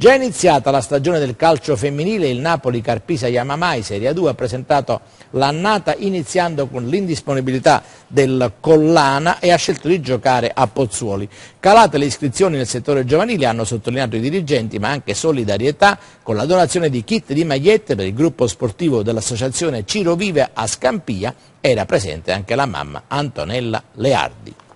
Già iniziata la stagione del calcio femminile, il Napoli Carpisa Yamamai Serie 2 ha presentato l'annata iniziando con l'indisponibilità del Collana e ha scelto di giocare a Pozzuoli. Calate le iscrizioni nel settore giovanile, hanno sottolineato i dirigenti, ma anche solidarietà con la donazione di kit di magliette per il gruppo sportivo dell'associazione Ciro Vive a Scampia, era presente anche la mamma Antonella Leardi.